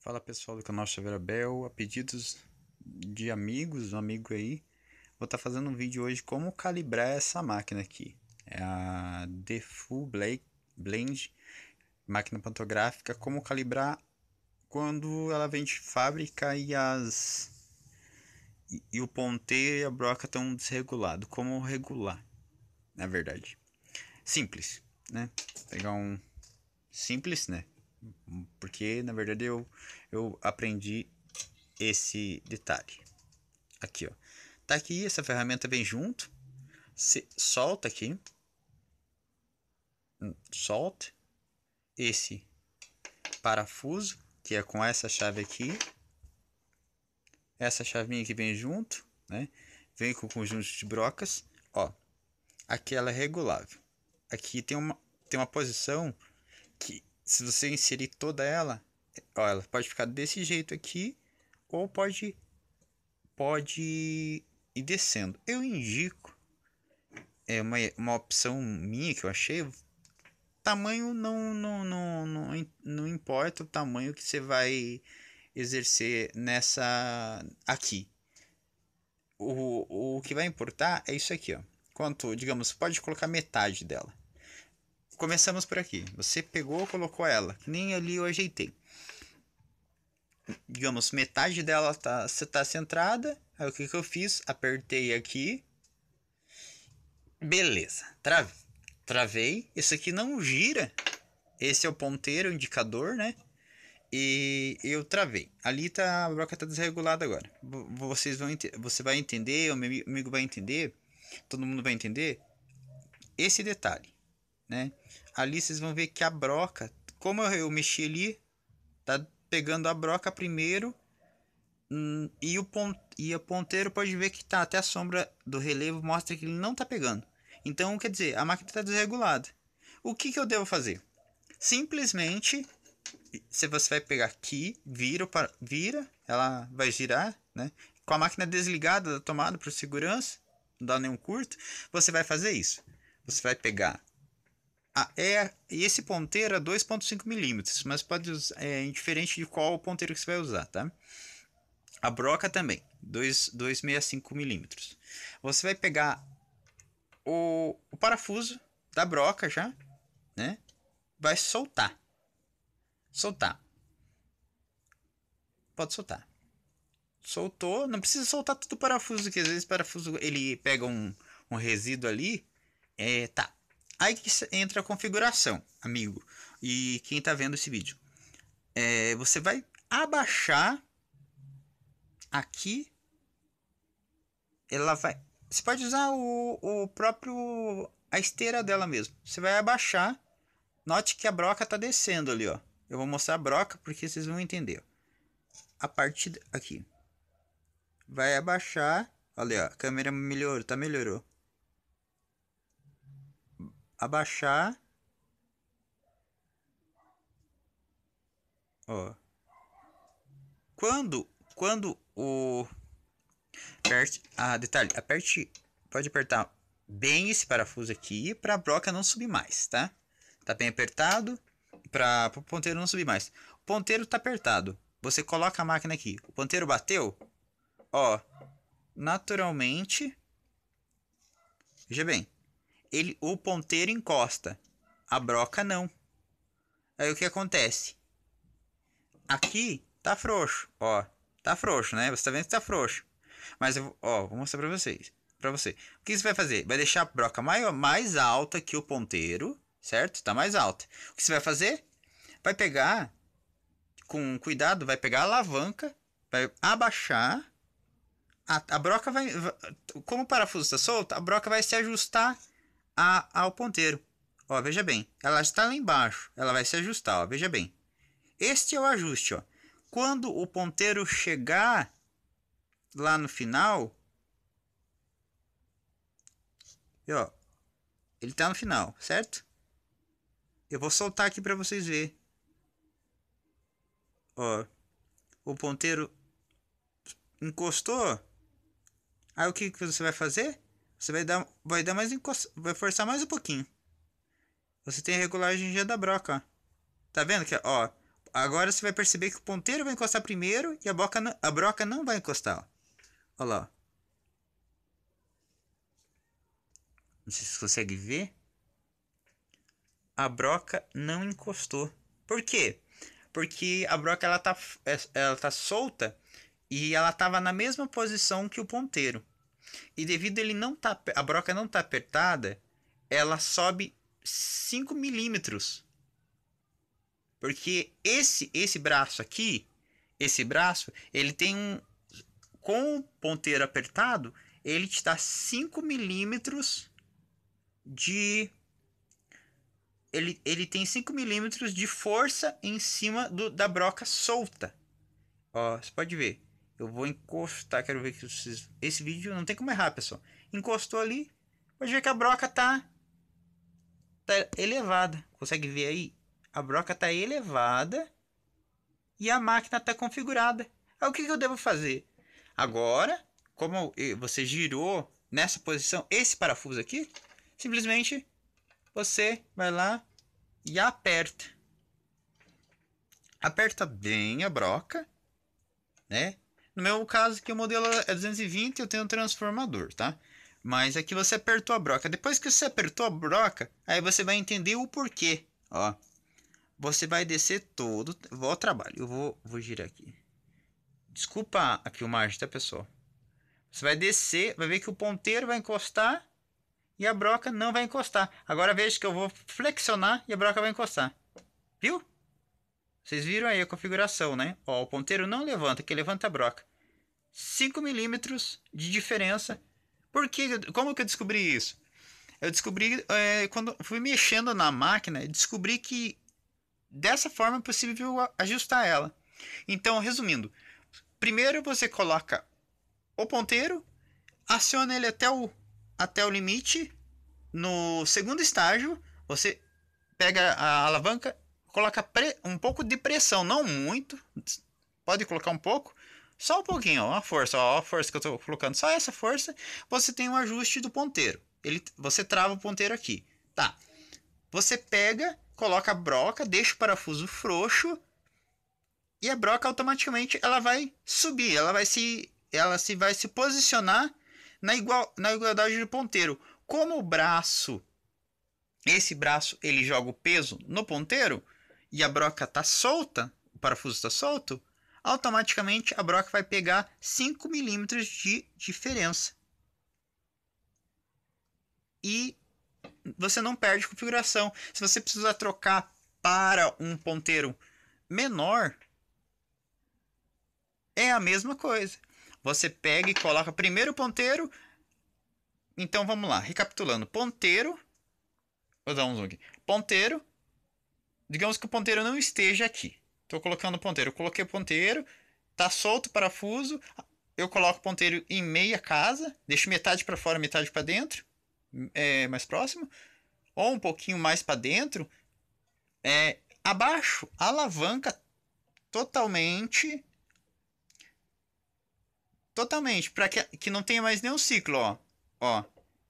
Fala pessoal do canal Xavier Bel, a pedidos de amigos, um amigo aí, vou estar tá fazendo um vídeo hoje como calibrar essa máquina aqui. É a Defu Blend, máquina pantográfica, como calibrar quando ela vem de fábrica e as e o ponteiro e a broca estão desregulados. Como regular, na verdade. Simples, né? Pegar um simples, né? Porque, na verdade, eu, eu aprendi esse detalhe. Aqui, ó. Tá aqui, essa ferramenta vem junto. Se solta aqui. Hum, solta esse parafuso, que é com essa chave aqui. Essa chavinha que vem junto, né? Vem com o conjunto de brocas, ó. Aqui ela é regulável. Aqui tem uma, tem uma posição que se você inserir toda ela, ó, ela pode ficar desse jeito aqui ou pode pode ir descendo. Eu indico é uma, uma opção minha que eu achei. Tamanho não, não, não, não, não importa o tamanho que você vai exercer nessa aqui. O, o que vai importar é isso aqui, ó. Quanto, digamos, pode colocar metade dela começamos por aqui. Você pegou, colocou ela, que nem ali eu ajeitei. Digamos, metade dela tá, tá centrada. Aí o que, que eu fiz? Apertei aqui. Beleza, tra travei. Isso aqui não gira. Esse é o ponteiro, o indicador, né? E eu travei. Ali tá, a broca tá desregulada agora. Vocês vão você vai entender, o meu amigo vai entender, todo mundo vai entender esse detalhe né? Ali vocês vão ver que a broca, como eu mexi ali, tá pegando a broca primeiro hum, e o e o ponteiro pode ver que tá até a sombra do relevo mostra que ele não tá pegando. Então, quer dizer, a máquina está desregulada. O que, que eu devo fazer? Simplesmente, se você vai pegar aqui, vira, vira, ela vai girar, né? Com a máquina desligada da tomada por segurança, não dá nenhum curto, você vai fazer isso. Você vai pegar ah, é, e esse ponteiro é 2.5 milímetros, mas pode é indiferente de qual ponteiro que você vai usar, tá? A broca também, 265 milímetros. Você vai pegar o, o parafuso da broca já, né? Vai soltar. Soltar. Pode soltar. Soltou, não precisa soltar todo o parafuso, que às vezes o parafuso ele pega um, um resíduo ali, é, tá, Aí que entra a configuração, amigo. E quem está vendo esse vídeo. É, você vai abaixar aqui. Ela vai. Você pode usar o, o próprio. a esteira dela mesmo. Você vai abaixar. Note que a broca está descendo ali, ó. Eu vou mostrar a broca porque vocês vão entender. A partir aqui. Vai abaixar. Olha, ó, a câmera melhorou, tá melhorou abaixar. Ó. Quando, quando o... Aperte, ah, detalhe, aperte, pode apertar bem esse parafuso aqui para a broca não subir mais, tá? Tá bem apertado para o ponteiro não subir mais. O ponteiro tá apertado. Você coloca a máquina aqui. O ponteiro bateu, ó, naturalmente. Veja bem, ele, o ponteiro encosta, a broca não. Aí o que acontece? Aqui tá frouxo, ó, tá frouxo, né? Você tá vendo que tá frouxo. Mas eu, ó, vou mostrar para vocês, para você. O que você vai fazer? Vai deixar a broca maior, mais alta que o ponteiro, certo? Tá mais alta. O que você vai fazer? Vai pegar com cuidado, vai pegar a alavanca, vai abaixar a, a broca vai, vai. Como o parafuso está solto, a broca vai se ajustar a, ao ponteiro. Ó, veja bem, ela está lá embaixo, ela vai se ajustar, ó, veja bem. Este é o ajuste, ó. Quando o ponteiro chegar lá no final, ó, ele está no final, certo? Eu vou soltar aqui para vocês verem. Ó, o ponteiro encostou. Aí o que, que você vai fazer? Você vai dar, vai dar mais encosta, vai forçar mais um pouquinho. Você tem a regulagem já da broca, ó. Tá vendo que, ó, agora você vai perceber que o ponteiro vai encostar primeiro e a, boca não, a broca não vai encostar, ó. Olha lá, ó. Não sei se você consegue ver. A broca não encostou. Por quê? Porque a broca ela tá, é, ela tá solta e ela tava na mesma posição que o ponteiro. E devido ele não tá a broca não tá apertada, ela sobe 5 milímetros. Porque esse esse braço aqui, esse braço, ele tem um com o ponteiro apertado, ele te dá 5 milímetros de ele, ele tem 5 milímetros de força em cima do, da broca solta. Ó, você pode ver. Eu vou encostar, quero ver que vocês... Esse vídeo não tem como errar, pessoal. Encostou ali, pode ver que a broca tá, tá elevada. Consegue ver aí? A broca tá elevada e a máquina tá configurada. Aí é o que, que eu devo fazer? Agora, como você girou nessa posição, esse parafuso aqui, simplesmente você vai lá e aperta. Aperta bem a broca, né? No meu caso que o modelo é 220 eu tenho um transformador, tá? Mas aqui é você apertou a broca. Depois que você apertou a broca, aí você vai entender o porquê, ó. Você vai descer todo... o trabalho, eu vou, vou girar aqui. Desculpa a filmagem, tá pessoal? Você vai descer, vai ver que o ponteiro vai encostar e a broca não vai encostar. Agora veja que eu vou flexionar e a broca vai encostar. Viu? Vocês viram aí a configuração, né? Ó, o ponteiro não levanta, que levanta é a broca. 5 milímetros de diferença. Por que, como que eu descobri isso? Eu descobri, é, quando fui mexendo na máquina, descobri que dessa forma é possível ajustar ela. Então, resumindo, primeiro você coloca o ponteiro, aciona ele até o, até o limite. No segundo estágio, você pega a alavanca coloca um pouco de pressão, não muito. Pode colocar um pouco, só um pouquinho, ó, a força, ó, a força que eu estou colocando, só essa força. Você tem um ajuste do ponteiro. Ele, você trava o ponteiro aqui, tá? Você pega, coloca a broca, deixa o parafuso frouxo e a broca automaticamente ela vai subir, ela vai se, ela se vai se posicionar na igual, na igualdade do ponteiro. Como o braço, esse braço ele joga o peso no ponteiro, e a broca está solta, o parafuso está solto, automaticamente a broca vai pegar 5 milímetros de diferença. E você não perde configuração. Se você precisar trocar para um ponteiro menor, é a mesma coisa. Você pega e coloca primeiro o ponteiro. Então vamos lá, recapitulando: ponteiro. Vou dar um zoom aqui. Ponteiro, digamos que o ponteiro não esteja aqui. Estou colocando o ponteiro. Eu coloquei o ponteiro, tá solto o parafuso. Eu coloco o ponteiro em meia casa, deixo metade para fora, metade para dentro, é, mais próximo, ou um pouquinho mais para dentro. É, abaixo, alavanca totalmente totalmente para que, que não tenha mais nenhum ciclo, ó. Ó,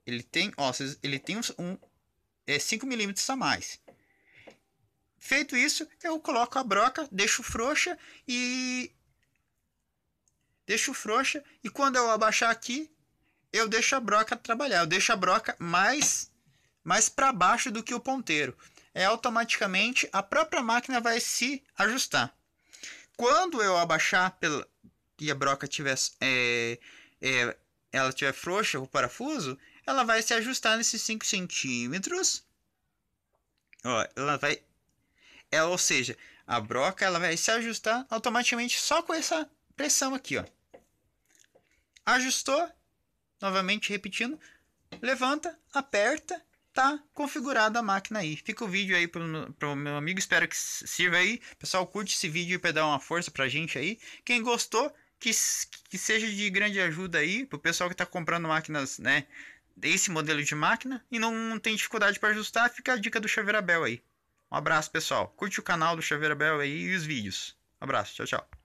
ele tem, ó, ele tem um, um é 5 milímetros a mais. Feito isso, eu coloco a broca, deixo frouxa e. Deixo frouxa e quando eu abaixar aqui, eu deixo a broca trabalhar. Eu deixo a broca mais, mais para baixo do que o ponteiro. É automaticamente a própria máquina vai se ajustar. Quando eu abaixar pela, e a broca tiver, é, é, ela tiver frouxa o parafuso, ela vai se ajustar nesses 5 centímetros. Ó, ela vai ela, é, ou seja, a broca ela vai se ajustar automaticamente só com essa pressão aqui, ó. Ajustou, novamente repetindo, levanta, aperta, tá configurada a máquina aí. Fica o vídeo aí para o meu amigo, espero que sirva aí. Pessoal, curte esse vídeo para dar uma força para a gente aí. Quem gostou, que, que seja de grande ajuda aí pro pessoal que está comprando máquinas, né? Desse modelo de máquina e não tem dificuldade para ajustar, fica a dica do chaveirabel aí. Um abraço, pessoal. Curte o canal do Chaveira Bel aí e os vídeos. Um abraço, tchau, tchau.